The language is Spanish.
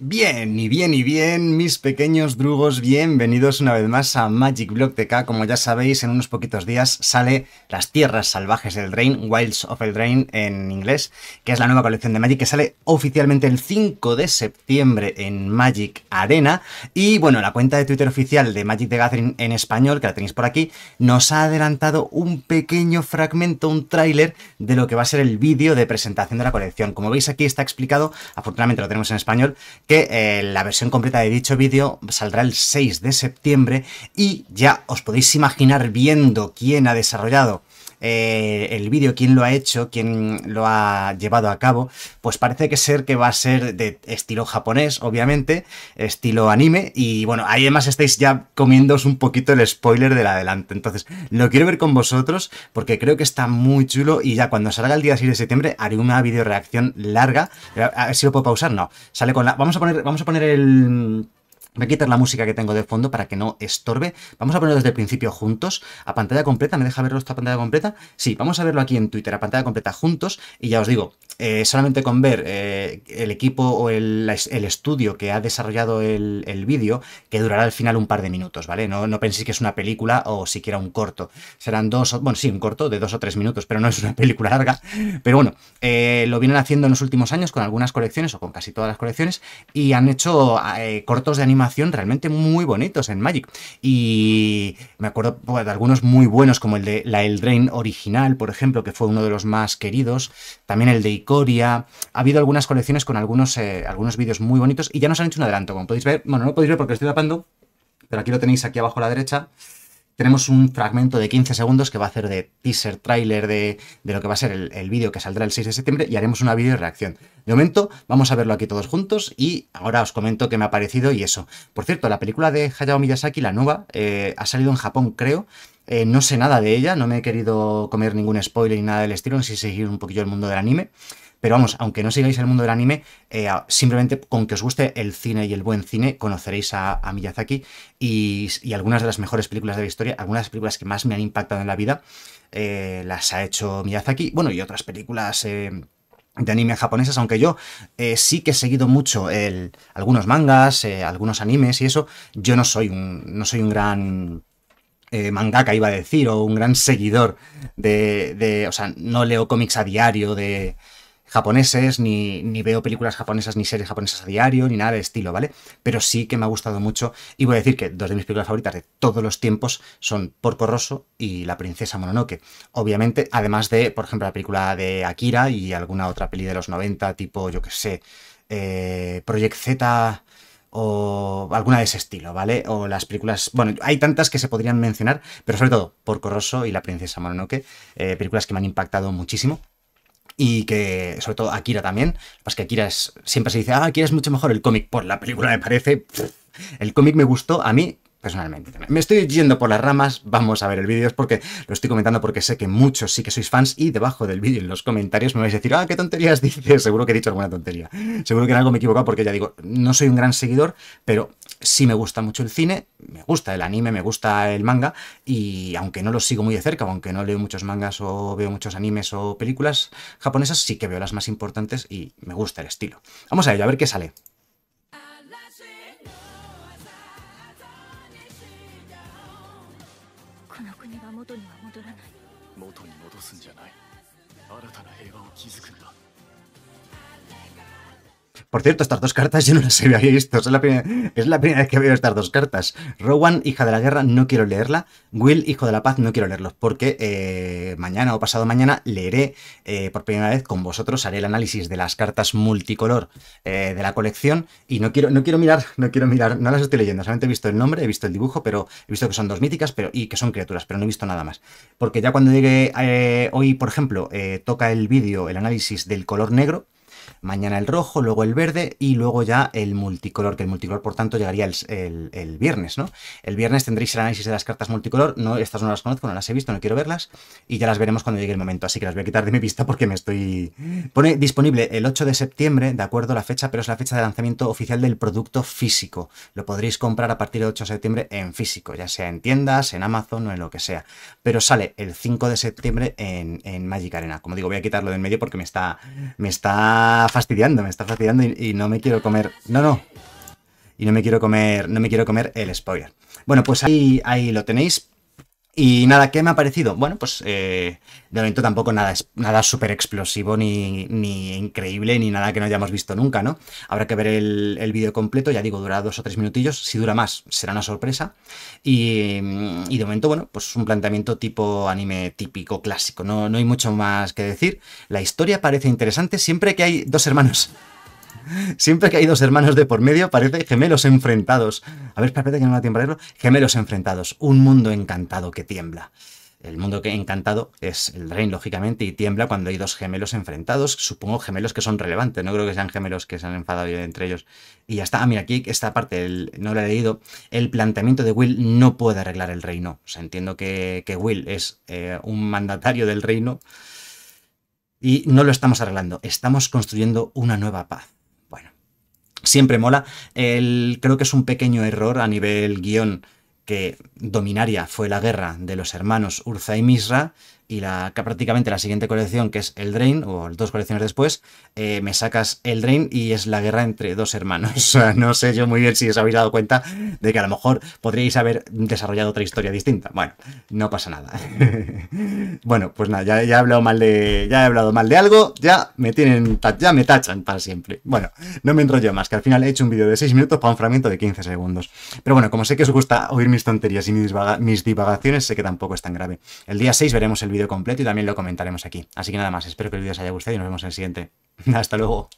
Bien, y bien, y bien, mis pequeños drugos, bienvenidos una vez más a Magic Block TK. Como ya sabéis, en unos poquitos días sale Las Tierras Salvajes del Drain, Wilds of the Drain en inglés, que es la nueva colección de Magic que sale oficialmente el 5 de septiembre en Magic Arena. Y bueno, la cuenta de Twitter oficial de Magic the Gathering en español, que la tenéis por aquí, nos ha adelantado un pequeño fragmento, un tráiler de lo que va a ser el vídeo de presentación de la colección. Como veis aquí está explicado, afortunadamente lo tenemos en español, que eh, la versión completa de dicho vídeo saldrá el 6 de septiembre y ya os podéis imaginar viendo quién ha desarrollado eh, el vídeo, quién lo ha hecho, quién lo ha llevado a cabo, pues parece que ser que va a ser de estilo japonés, obviamente, estilo anime, y bueno, ahí además estáis ya comiéndoos un poquito el spoiler del adelante, entonces lo quiero ver con vosotros porque creo que está muy chulo y ya cuando salga el día 6 de septiembre haré una videoreacción larga, eh, a ver si lo puedo pausar, no, sale con la... Vamos a poner, vamos a poner el Voy a quitar la música que tengo de fondo para que no estorbe. Vamos a ponerlo desde el principio juntos, a pantalla completa. ¿Me deja verlo esta pantalla completa? Sí, vamos a verlo aquí en Twitter, a pantalla completa juntos. Y ya os digo, eh, solamente con ver eh, el equipo o el, estudio que ha desarrollado el, vídeo, que durará al final un par de minutos, ¿vale? No, no penséis que es una película o siquiera un corto. Serán dos, bueno, sí, un corto de dos o tres minutos, pero no es una película larga. Pero bueno, eh, lo vienen haciendo en los últimos años con algunas colecciones o con casi todas las colecciones y han hecho cortos de animación realmente muy bonitos en Magic. Y me acuerdo pues, de algunos muy buenos, como el de la Eldrain original, por ejemplo, que fue uno de los más queridos. También el de Icoria. Ha habido algunas colecciones con algunos, eh, algunos vídeos muy bonitos y ya nos han hecho un adelanto. Como podéis ver, bueno, no podéis ver porque estoy tapando, pero aquí lo tenéis aquí abajo a la derecha tenemos un fragmento de 15 segundos que va a ser de teaser, trailer de, de lo que va a ser el, vídeo que saldrá el 6 de septiembre y haremos una video reacción. De momento, vamos a verlo aquí todos juntos y ahora os comento qué me ha parecido y eso. Por cierto, la película de Hayao Miyazaki, la nueva, eh, ha salido en Japón, creo. Eh, no sé nada de ella, no me he querido comer ningún spoiler ni nada del estilo, no sé seguir un poquillo el mundo del anime. Pero vamos, aunque no sigáis el mundo del anime, eh, simplemente con que os guste el cine y el buen cine, conoceréis a, Miyazaki y, algunas de las mejores películas de la historia, algunas de las películas que más me han impactado en la vida, eh, las ha hecho Miyazaki, bueno, y otras películas... Eh, de anime japonesas, aunque yo sí que he seguido mucho algunos mangas, algunos animes y eso, yo no soy un, no soy un gran mangaka, iba a decir, o un gran seguidor de, de, o sea, no leo cómics a diario de, japoneses, ni, ni, veo películas japonesas, ni series japonesas a diario, ni nada de estilo, ¿vale? Pero sí que me ha gustado mucho y voy a decir que dos de mis películas favoritas de todos los tiempos son Porco Rosso y La Princesa Mononoke. Obviamente, además de, por ejemplo, la película de Akira y alguna otra peli de los 90, tipo, yo que sé, eh, Project Z o alguna de ese estilo, ¿vale? O las películas, bueno, hay tantas que se podrían mencionar, pero sobre todo Porco Rosso y La Princesa Mononoke, eh, películas que me han impactado muchísimo y que sobre todo Akira también. porque Akira siempre se dice, ah, Akira es mucho mejor el cómic. Por la película me parece... el cómic me gustó, a mí personalmente. Me estoy yendo por las ramas, vamos a ver el vídeo, es porque lo estoy comentando porque sé que muchos sí que sois fans y debajo del vídeo en los comentarios me vais a decir, ah, qué tonterías dices, seguro que he dicho alguna tontería, seguro que en algo me he equivocado porque ya digo, no soy un gran seguidor, pero sí me gusta mucho el cine, me gusta el anime, me gusta el manga y aunque no lo sigo muy de cerca, aunque no leo muchos mangas o veo muchos animes o películas japonesas, sí que veo las más importantes y me gusta el estilo. Vamos a ello, a ver qué sale. 元には戻らない元に戻すんじゃない新たな平和を築くんだ Por cierto, estas dos cartas yo no las había visto. Es la primera, vez que veo estas dos cartas. Rowan, hija de la guerra, no quiero leerla. Will, hijo de la paz, no quiero leerlos porque eh, mañana o pasado mañana leeré eh, por primera vez con vosotros, haré el análisis de las cartas multicolor eh, de la colección y no quiero, no quiero mirar, no quiero mirar, no las estoy leyendo, solamente he visto el nombre, he visto el dibujo, pero he visto que son dos míticas pero, y que son criaturas, pero no he visto nada más. Porque ya cuando llegue hoy, por ejemplo, toca el vídeo, el análisis del color negro, mañana el rojo, luego el verde y luego ya el multicolor, que el multicolor por tanto llegaría el, viernes, ¿no? El viernes tendréis el análisis de las cartas multicolor, no, estas no las conozco, no las he visto, no quiero verlas y ya las veremos cuando llegue el momento, así que las voy a quitar de mi vista porque me estoy... Pone disponible el 8 de septiembre, de acuerdo a la fecha, pero es la fecha de lanzamiento oficial del producto físico. Lo podréis comprar a partir del 8 de septiembre en físico, ya sea en tiendas, en Amazon o en lo que sea. Pero sale el 5 de septiembre en, en Magic Arena. Como digo, voy a quitarlo de en medio porque me está... Me está fastidiando, me está fastidiando y, y no me quiero comer. No, no, y no me quiero comer, no me quiero comer el spoiler. Bueno, pues ahí, ahí lo tenéis. Y nada, ¿qué me ha parecido? Bueno, pues eh, de momento tampoco nada, nada súper explosivo, ni, increíble, ni nada que no hayamos visto nunca, ¿no? Habrá que ver el, vídeo completo, ya digo, dura dos o tres minutillos, si dura más será una sorpresa. Y, de momento, bueno, pues un planteamiento tipo anime típico, clásico, no, no hay mucho más que decir. La historia parece interesante siempre que hay dos hermanos. Siempre que hay dos hermanos de por medio, parece gemelos enfrentados. A ver, espérate que no me tiempo Gemelos enfrentados. Un mundo encantado que tiembla. El mundo que encantado es el reino lógicamente, y tiembla cuando hay dos gemelos enfrentados. Supongo gemelos que son relevantes, no creo que sean gemelos que se han enfadado entre ellos. Y ya está. Ah, mira, aquí esta parte no la he leído. El planteamiento de Will no puede arreglar el reino. O sea, entiendo que, Will es eh, un mandatario del reino y no lo estamos arreglando. Estamos construyendo una nueva paz siempre mola. El, creo que es un pequeño error a nivel guión que Dominaria fue la guerra de los hermanos Urza y Misra, y la prácticamente la siguiente colección, que es El Drain, o dos colecciones después, eh, me sacas El Drain y es la guerra entre dos hermanos. O sea, no sé yo muy bien si os habéis dado cuenta de que a lo mejor podríais haber desarrollado otra historia distinta. Bueno, no pasa nada. bueno, pues nada, ya, he hablado mal de. Ya he hablado mal de algo, ya me tienen. Ya me tachan para siempre. Bueno, no me enrollo más, que al final he hecho un vídeo de 6 minutos para un fragmento de 15 segundos. Pero bueno, como sé que os gusta oír mis tonterías y mis, mis divagaciones, sé que tampoco es tan grave. El día 6 veremos el vídeo completo y también lo comentaremos aquí. Así que nada más, espero que el vídeo os haya gustado y nos vemos en el siguiente. Hasta luego.